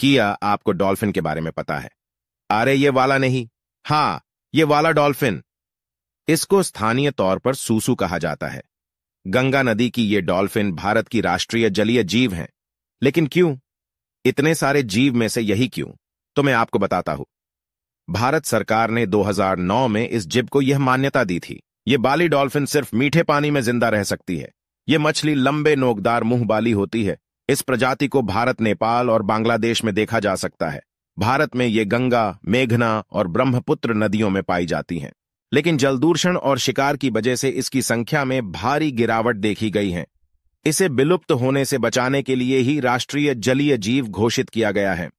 किया आपको डॉल्फिन के बारे में पता है अरे ये वाला नहीं हाँ ये वाला डॉल्फिन इसको स्थानीय तौर पर सूसू कहा जाता है गंगा नदी की ये डॉल्फिन भारत की राष्ट्रीय जलीय जीव हैं लेकिन क्यों इतने सारे जीव में से यही क्यों तो मैं आपको बताता हूं भारत सरकार ने 2009 में इस जीव को यह मान्यता दी थी ये बाली डॉल्फिन सिर्फ मीठे पानी में जिंदा रह सकती है ये मछली लंबे नोकदार मुंह बाली होती है इस प्रजाति को भारत नेपाल और बांग्लादेश में देखा जा सकता है भारत में ये गंगा मेघना और ब्रह्मपुत्र नदियों में पाई जाती हैं लेकिन जलदूषण और शिकार की वजह से इसकी संख्या में भारी गिरावट देखी गई है इसे विलुप्त होने से बचाने के लिए ही राष्ट्रीय जलीय जीव घोषित किया गया है